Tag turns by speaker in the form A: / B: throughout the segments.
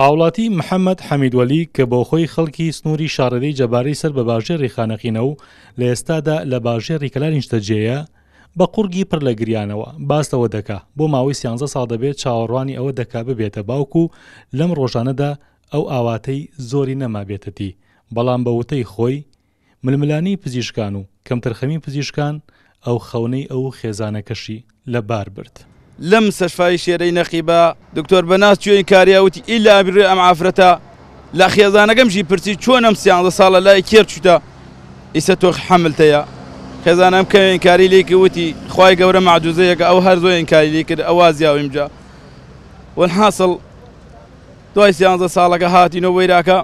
A: هاوڵاتی محەممەد حەمیدوەلی کە بۆ خۆی خەڵکی سنووری شارەدەی جەبارەی سەر بە باژێری خانەقینە و لە ئێستادا لە باژێری کەلانی شتەجێە بە قورگی پڕ لە گریانەوە باستەوە دەکا بۆ ماوەی سیانزە ساڵ دەبێت چاوەڕوانی ئەوە دەکا ببێتە باوکو و لەم ڕۆژانەدا ئەو ئاواتەی زۆری نەمابێتەتی بەڵام بە وتەی خۆی ململانی پزیشکان و کەمتەرخەمی پزیشکان ئەو خەونەی ئەو خێزانەکەشی لە بار برد. لەم
B: سەشفای شێرەی نەخیبە دکتۆر بەناس کوێن کاریاوتی ئیلا بێ ئەم ئافرەتە لە خێزانەکەم ژی پرسی چۆن ئەم سیانزە ساڵە لای کێر چوتە ئیسە تۆ حملتەیە خێزانم کەوێن کاری لێکی وتی خی گەورە معجوزەیەکە ئەو هەر زۆیان کاری لێ کرد ئەوە زیاویمجا وەحاصل دوای سیانزە ساڵەکە هاتینەوە وەیراکە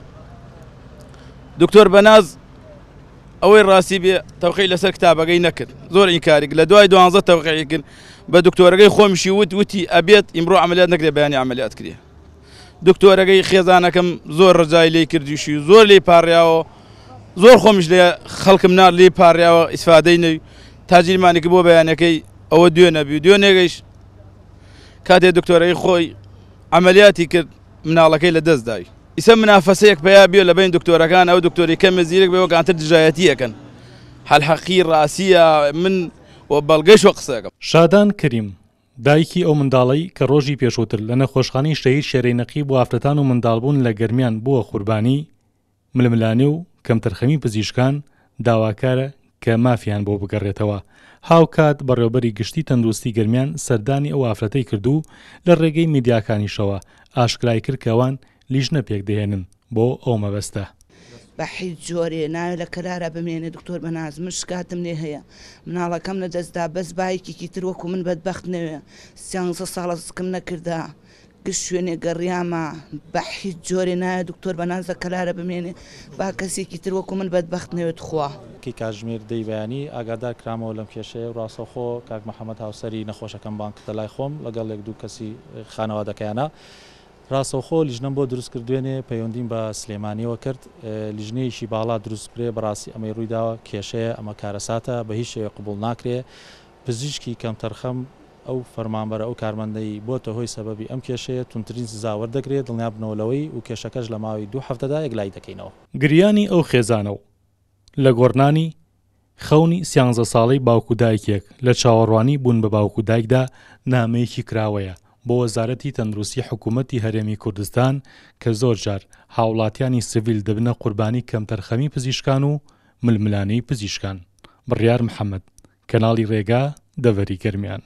B: دکتۆر بەناز ئەوەی ڕاستی بێ تەوقی لەسەر کتابەکەی نەکرد زۆر ئینکاریک لە دوای دوانزە تەوقعیکرد بە دکتۆرەکەی خۆمشی وت وتی ئەبێت ئیمڕۆ ئەعملات نەکرێ بەیانی ئەعملات کرێ دکتۆرەکەی خێزانەکەم زۆر ڕزای لێ کردیشی زۆر لێ پارڕیاوە زۆر خۆمش لێ خەڵکم نار لێ پارڕیاوە ئیسفادەی نەوی تاجیلمانێکی بۆ بەیانەکەی ئەوە دوێنەبی دوێنێگەیش کاتێ دکتۆرەی خۆی ئەعملیاتی کرد مناڵەکەی لە دەستداوی ئیسە منافەسەیەک پیا بێ لە بین دکتۆرەکان ئەو دکتۆری کەمە زیرک بێەوە گانتر دژایەتیەکەن هەلحەقی ڕاستە من و بەڵگەیشوە قسەکەم
A: شادان کریم دایکی ئەو منداڵی کە ڕۆژی پێشووتر لە نەخۆشخانی شەهید شێرەینەقی بۆ ئافتەتان و منداڵبوون لە گرمیان بووە قوربانی ململانێ و کەم تەرخەمی پزیشکان داواکارە کە مافیان بۆ بگەڕێتەوە هاوکات بەڕێوبەری گشتی تەندروستی گرمیان سەردانی ئەو ئافرەتەی کردو لە ڕێگەی میدیاکانیشەوە ئاشکرای کرد کەوان لیژنە پێک دەهێنن بۆ ئەو مەبەستە
C: بە حیت جۆرێ ناوێت لە کرارە بمێنێ دکتۆر بە نازمش کاتم لێ هەیە مناڵەکەم لە دەستدا بەس باەکێکی تر وەکو من بەدبخت نەوێ سیانزە ساڵە سکم نەکردا. شوێنێ گەڕیامە بە هیچ جۆرێ نایە دکتۆر بە نازە کەلارە بمێنێ با کەسێکی تر وەکو من بەدبخت نەوێت خوا.
D: کی کاژمیر دەیبیانی ئاگادار کرامەوە لەم کێشەیە و ڕاستەخۆ کاک محەممەد هاوسری نەخۆشەکەم بانکتە لای خۆم لەگەڵ لێک دوو کەسی خانەوادەکەیانە. ڕاستەوخۆ لیژنم بۆ دروست کردوێنێ پەیوەندیم بە سلێمانیەوە کرد لیژنەیەکی باڵا دروست پرێ بەڕاستی ئەمەی ڕوویداوە کێشەیە ئەمە کارەساتە بە هیچ شێوە قوبول ناکرێ پزیشکی کەمتەرخەم ئەو فەرمانبەرە ئەو کارمەندەی بۆتە هۆی سەبەبی ئەم کێشەیە تونترین زاوە دەگرێت دڵنیا بنەوەلەوەی و کێشەکەش لە ماوەی دوو هەفتەدا یەک لای دەکەینەوە
A: گریانی ئەو خێزانەوە لە گۆرنانی خەونی سیانزە ساڵی باوکودایکێک لە چاوەڕوانی بوون بە باوکودایکدا نامەیەکی کراوەیە بۆ وەزارەتی تەندروستی حکوومەتتی هەرێمی کوردستان کە زۆر جار هاوڵاتیانی سڤیل دەبنە قوربانی کەمتەرخەمی پزیشکان و ململانەی پزیشکان بڕیار محەممەد کەناڵی ڕێگا دەڤری گەرمیان